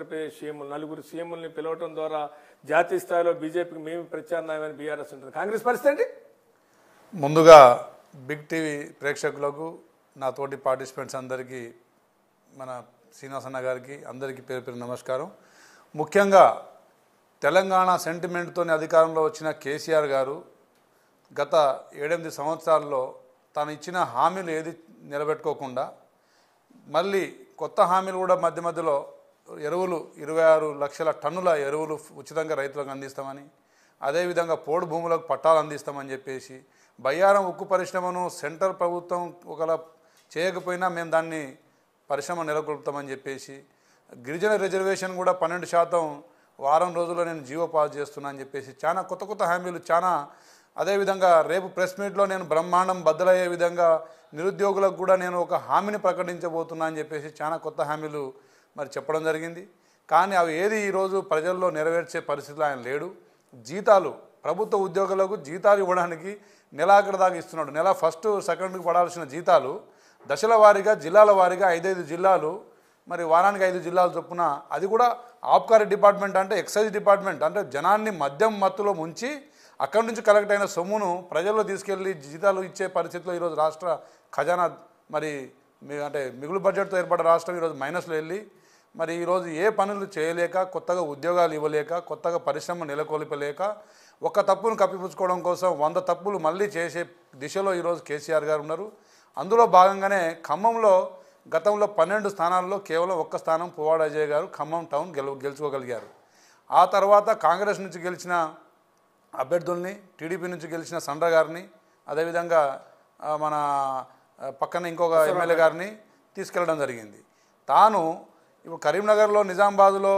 Andhra Pradesh CM నలుగురు సీఎంలని పిలవటం ద్వారా జాతీయ స్థాయిలో బీజేపీకి మేము ప్రత్యామ్నాయమని బీఆర్ఎస్ ఉంటుంది కాంగ్రెస్ పరిస్థితి ముందుగా బిగ్ టీవీ ప్రేక్షకులకు నా తోటి పార్టిసిపెంట్స్ అందరికీ మన శ్రీనివాసన్న గారికి అందరికీ పేరు పేరు నమస్కారం ముఖ్యంగా తెలంగాణ సెంటిమెంట్తో అధికారంలో వచ్చిన కేసీఆర్ గారు గత ఏడెనిమిది సంవత్సరాల్లో తాను ఇచ్చిన హామీలు ఏది నిలబెట్టుకోకుండా మళ్ళీ కొత్త హామీలు కూడా మధ్య మధ్యలో ఎరువులు ఇరవై ఆరు లక్షల టన్నుల ఎరువులు ఉచితంగా రైతులకు అందిస్తామని అదేవిధంగా పోడు భూములకు పట్టాలు అందిస్తామని చెప్పేసి బయ్యారం ఉక్కు పరిశ్రమను సెంటర్ ప్రభుత్వం ఒకలా చేయకపోయినా మేము దాన్ని పరిశ్రమ నెలకొల్పుతామని చెప్పేసి గిరిజన రిజర్వేషన్ కూడా పన్నెండు శాతం వారం రోజుల్లో నేను జీవో పాస్ చేస్తున్నా అని చెప్పేసి చాలా కొత్త కొత్త హామీలు చాలా అదేవిధంగా రేపు ప్రెస్ మీట్లో నేను బ్రహ్మాండం బద్దలయ్యే విధంగా నిరుద్యోగులకు కూడా నేను ఒక హామీని ప్రకటించబోతున్నా అని చెప్పేసి చాలా కొత్త హామీలు మరి చెప్పడం జరిగింది కానీ అవి ఏది ఈరోజు ప్రజల్లో నెరవేర్చే పరిస్థితులు ఆయన లేడు జీతాలు ప్రభుత్వ ఉద్యోగులకు జీతాలు ఇవ్వడానికి నెలాఖరి దాకా ఇస్తున్నాడు నెల ఫస్ట్ సెకండ్కి పడాల్సిన జీతాలు దశల వారీగా జిల్లాల వారీగా ఐదైదు జిల్లాలు మరి వారానికి ఐదు జిల్లాలు చొప్పున అది కూడా ఆబ్కారీ డిపార్ట్మెంట్ అంటే ఎక్సైజ్ డిపార్ట్మెంట్ అంటే జనాన్ని మద్యం మత్తులో ముంచి అక్కడి నుంచి కలెక్ట్ అయిన సొమ్మును ప్రజల్లో తీసుకెళ్లి జీతాలు ఇచ్చే పరిస్థితిలో ఈరోజు రాష్ట్ర ఖజానా మరి అంటే మిగులు బడ్జెట్తో ఏర్పడ్డ రాష్ట్రం ఈరోజు మైనస్లో వెళ్ళి మరి ఈరోజు ఏ పనులు చేయలేక కొత్తగా ఉద్యోగాలు ఇవ్వలేక కొత్తగా పరిశ్రమ నెలకొల్పలేక ఒక తప్పును కప్పిపుచ్చుకోవడం కోసం వంద తప్పులు మళ్ళీ చేసే దిశలో ఈరోజు కేసీఆర్ గారు ఉన్నారు అందులో భాగంగానే ఖమ్మంలో గతంలో పన్నెండు స్థానాల్లో కేవలం ఒక్క స్థానం పువ్వాడ అజయ్ గారు ఖమ్మం టౌన్ గెలు గెలుచుకోగలిగారు ఆ తర్వాత కాంగ్రెస్ నుంచి గెలిచిన అభ్యర్థుల్ని టీడీపీ నుంచి గెలిచిన సండ్ర గారిని అదేవిధంగా మన పక్కన ఇంకొక ఎమ్మెల్యే గారిని తీసుకెళ్ళడం జరిగింది తాను ఇప్పుడు కరీంనగర్లో నిజామాబాద్లో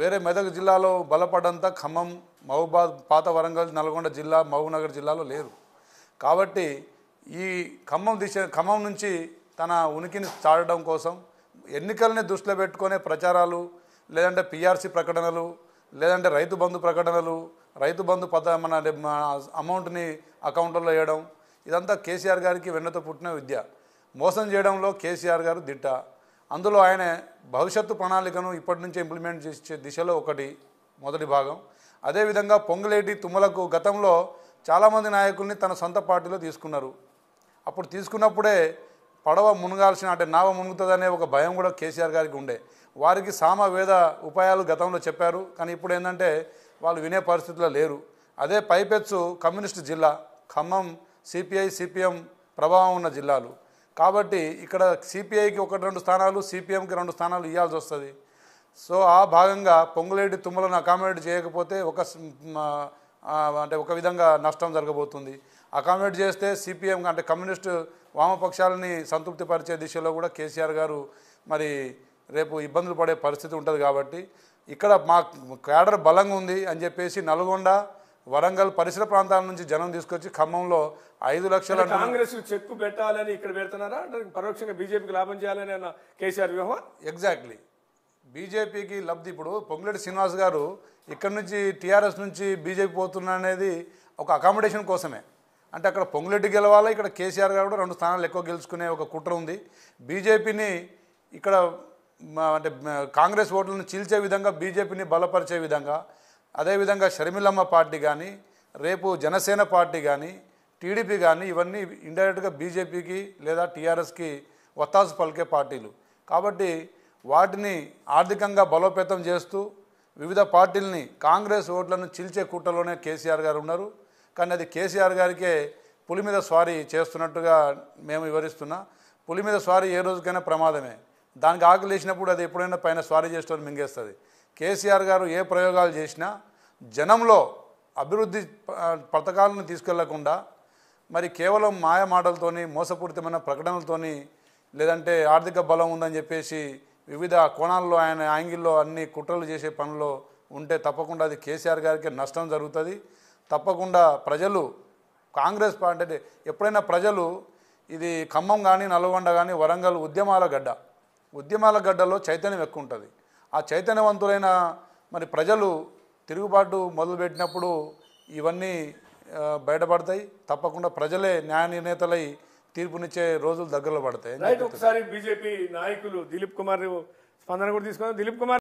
వేరే మెదక్ జిల్లాలో బలపడంతా ఖమ్మం మహబూబాద్ పాత వరంగల్ నల్గొండ జిల్లా మహబూబ్నగర్ జిల్లాలో లేరు కాబట్టి ఈ ఖమ్మం దిశ ఖమ్మం నుంచి తన ఉనికిని చాడడం కోసం ఎన్నికల్ని దృష్టిలో పెట్టుకునే ప్రచారాలు లేదంటే పిఆర్సీ ప్రకటనలు లేదంటే రైతు బంధు ప్రకటనలు రైతు బంధు పద మన అమౌంట్ని అకౌంట్లో వేయడం ఇదంతా కేసీఆర్ గారికి వెన్నతో పుట్టిన విద్య మోసం చేయడంలో కేసీఆర్ గారు దిట్ట అందులో ఆయన భవిష్యత్తు ప్రణాళికను ఇప్పటి నుంచే ఇంప్లిమెంట్ చేసే దిశలో ఒకటి మొదటి భాగం అదేవిధంగా పొంగులేటి తుమ్మలకు గతంలో చాలామంది నాయకుల్ని తన సొంత పార్టీలో తీసుకున్నారు అప్పుడు తీసుకున్నప్పుడే పడవ మునగాల్సిన అంటే నావ మునుగుతుందనే ఒక భయం కూడా కేసీఆర్ గారికి ఉండే వారికి సామ వేద ఉపాయాలు గతంలో చెప్పారు కానీ ఇప్పుడు ఏంటంటే వాళ్ళు వినే పరిస్థితుల్లో లేరు అదే పైపెచ్చు కమ్యూనిస్టు జిల్లా ఖమ్మం సిపిఐ సిపిఎం ప్రభావం ఉన్న జిల్లాలు కాబట్టి ఇక్కడ సిపిఐకి ఒకటి రెండు స్థానాలు సిపిఎంకి రెండు స్థానాలు ఇవ్వాల్సి వస్తుంది సో ఆ భాగంగా పొంగులేటి తుమ్మలను అకామిడేట్ చేయకపోతే ఒక అంటే ఒక విధంగా నష్టం జరగబోతుంది అకామిడేట్ చేస్తే సిపిఎం అంటే కమ్యూనిస్టు వామపక్షాలని సంతృప్తి పరిచే దిశలో కూడా కేసీఆర్ గారు మరి రేపు ఇబ్బందులు పడే పరిస్థితి ఉంటుంది కాబట్టి ఇక్కడ మా క్యాడర్ బలంగా ఉంది అని చెప్పేసి నల్గొండ వరంగల్ పరిసర ప్రాంతాల నుంచి జనం తీసుకొచ్చి ఖమ్మంలో ఐదు లక్షల కాంగ్రెస్ చెక్ పెట్టాలని ఇక్కడ పెడుతున్నారా అంటే పరోక్షంగా బీజేపీకి లాభం చేయాలని అన్న కేసీఆర్ వ్యూహం ఎగ్జాక్ట్లీ బీజేపీకి లబ్ధి ఇప్పుడు పొంగులేటి శ్రీనివాస్ గారు ఇక్కడ నుంచి టీఆర్ఎస్ నుంచి బీజేపీ పోతున్నా అనేది ఒక అకామిడేషన్ కోసమే అంటే అక్కడ పొంగులేటి గెలవాలి ఇక్కడ కేసీఆర్ గారు కూడా రెండు స్థానాలు ఎక్కువ గెలుచుకునే ఒక కుట్ర ఉంది బీజేపీని ఇక్కడ అంటే కాంగ్రెస్ ఓట్లను చీల్చే విధంగా బీజేపీని బలపరిచే విధంగా అదేవిధంగా షర్మిలమ్మ పార్టీ కానీ రేపు జనసేన పార్టీ కానీ టీడీపీ కానీ ఇవన్నీ ఇండైరెక్ట్గా బీజేపీకి లేదా టీఆర్ఎస్కి ఒత్తాసు పలికే పార్టీలు కాబట్టి వాటిని ఆర్థికంగా బలోపేతం చేస్తూ వివిధ పార్టీలని కాంగ్రెస్ ఓట్లను చిల్చే కూటలోనే కేసీఆర్ గారు ఉన్నారు కానీ అది కేసీఆర్ గారికే పులి మీద స్వారీ చేస్తున్నట్టుగా మేము వివరిస్తున్నా పులి మీద స్వారీ ఏ రోజుకైనా ప్రమాదమే దానికి ఆకలి వేసినప్పుడు అది ఎప్పుడైనా పైన స్వారీ చేసేటప్పుడు మింగేస్తుంది కేసీఆర్ గారు ఏ ప్రయోగాలు చేసినా జనంలో అభివృద్ధి పథకాలను తీసుకెళ్లకుండా మరి కేవలం మాయ మాటలతోని మోసపూరితమైన ప్రకటనలతోని లేదంటే ఆర్థిక బలం ఉందని చెప్పేసి వివిధ కోణాల్లో ఆయన యాంగిల్లో అన్ని కుట్రలు చేసే పనిలో ఉంటే తప్పకుండా అది కేసీఆర్ గారికి నష్టం జరుగుతుంది తప్పకుండా ప్రజలు కాంగ్రెస్ పార్టీ అంటే ఎప్పుడైనా ప్రజలు ఇది ఖమ్మం కానీ నల్గొండ కానీ వరంగల్ ఉద్యమాల గడ్డ ఉద్యమాల గడ్డలో చైతన్యం ఎక్కువ ఉంటుంది ఆ చైతన్యవంతులైన మరి ప్రజలు తిరుగుబాటు మొదలుపెట్టినప్పుడు ఇవన్నీ బయటపడతాయి తప్పకుండా ప్రజలే న్యాయ నిర్ణేతలై తీర్పునిచ్చే రోజులు దగ్గరలో పడతాయి ఒకసారి బీజేపీ నాయకులు దిలీప్ కుమార్ స్పందన కూడా తీసుకున్నారు దిలీప్ కుమార్